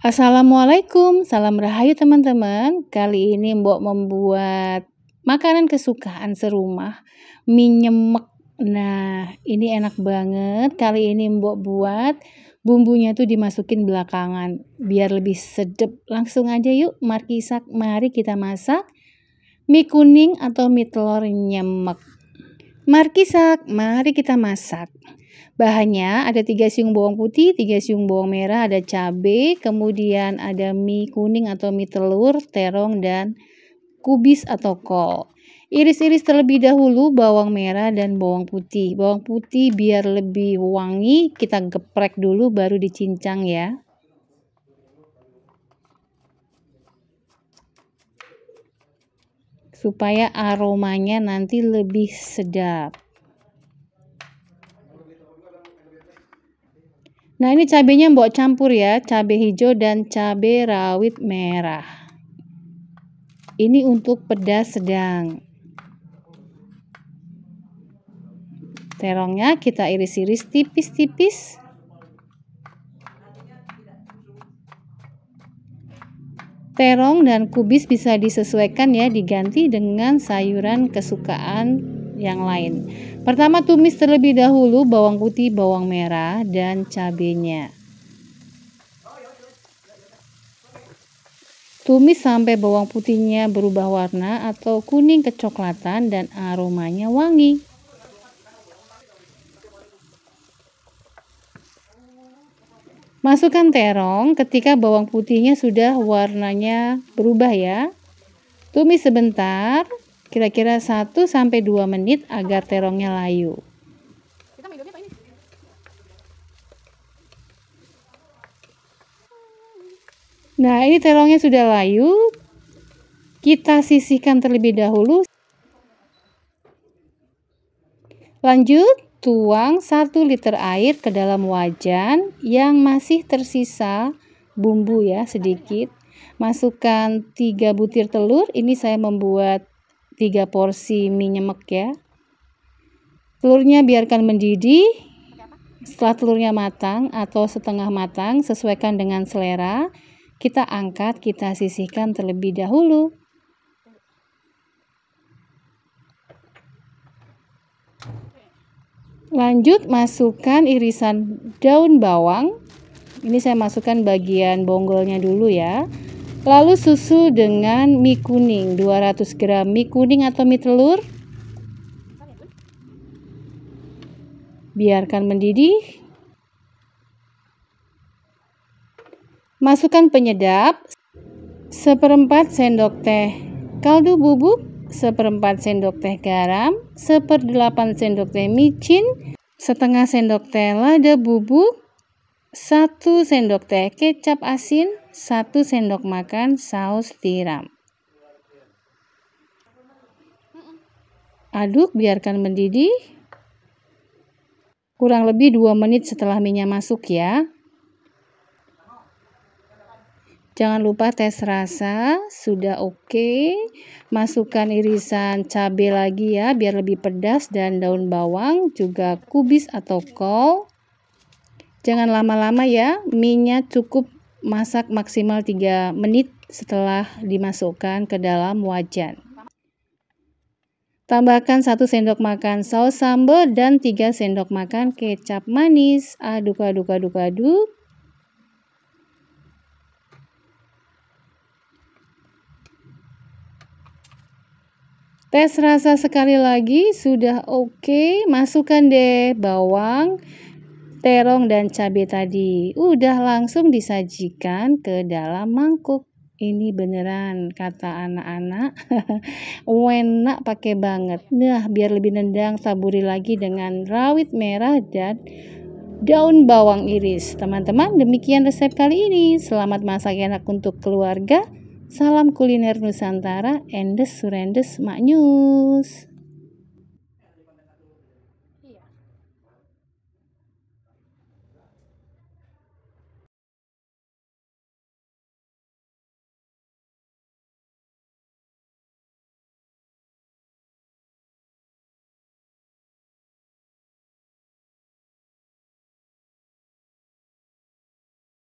Assalamualaikum, salam rahayu teman-teman. Kali ini Mbok membuat makanan kesukaan serumah, mie nyemek. Nah, ini enak banget. Kali ini Mbok buat bumbunya tuh dimasukin belakangan biar lebih sedep. Langsung aja yuk, markisak, mari kita masak mie kuning atau mie telur nyemek. Markisak, mari kita masak. Bahannya ada 3 siung bawang putih, 3 siung bawang merah, ada cabai, kemudian ada mie kuning atau mie telur, terong, dan kubis atau kol. Iris-iris terlebih dahulu bawang merah dan bawang putih. Bawang putih biar lebih wangi kita geprek dulu baru dicincang ya. Supaya aromanya nanti lebih sedap. Nah ini cabenya mbok campur ya, cabai hijau dan cabai rawit merah. Ini untuk pedas sedang. Terongnya kita iris-iris tipis-tipis. Terong dan kubis bisa disesuaikan ya, diganti dengan sayuran kesukaan yang lain. Pertama tumis terlebih dahulu bawang putih, bawang merah, dan cabenya. Tumis sampai bawang putihnya berubah warna atau kuning kecoklatan dan aromanya wangi. Masukkan terong ketika bawang putihnya sudah warnanya berubah ya. Tumis sebentar kira-kira 1 sampai 2 menit agar terongnya layu. Nah, ini terongnya sudah layu. Kita sisihkan terlebih dahulu. Lanjut, tuang 1 liter air ke dalam wajan yang masih tersisa bumbu ya sedikit. Masukkan 3 butir telur. Ini saya membuat 3 porsi mie nyemek ya. Telurnya biarkan mendidih. Setelah telurnya matang atau setengah matang sesuaikan dengan selera, kita angkat, kita sisihkan terlebih dahulu. Lanjut masukkan irisan daun bawang. Ini saya masukkan bagian bonggolnya dulu ya. Lalu susu dengan mie kuning, 200 gram mie kuning atau mie telur. Biarkan mendidih. Masukkan penyedap, seperempat sendok teh kaldu bubuk, seperempat sendok teh garam, seperdelapan sendok teh micin, setengah sendok teh lada bubuk, 1 sendok teh kecap asin, 1 sendok makan saus tiram. Aduk biarkan mendidih. Kurang lebih 2 menit setelah minyak masuk ya. Jangan lupa tes rasa, sudah oke. Okay. Masukkan irisan cabai lagi ya, biar lebih pedas dan daun bawang, juga kubis atau kol. Jangan lama-lama ya, mie-nya cukup masak maksimal 3 menit setelah dimasukkan ke dalam wajan. Tambahkan 1 sendok makan saus sambal dan 3 sendok makan kecap manis. Aduk, aduk, aduk, aduk. Tes rasa sekali lagi, sudah oke. Okay. Masukkan deh bawang, terong dan cabai tadi. Udah langsung disajikan ke dalam mangkuk. Ini beneran kata anak-anak. Enak pakai banget. Nah, biar lebih nendang taburi lagi dengan rawit merah dan daun bawang iris. Teman-teman, demikian resep kali ini. Selamat masak enak untuk keluarga. Salam kuliner Nusantara, endes surendes maknyus.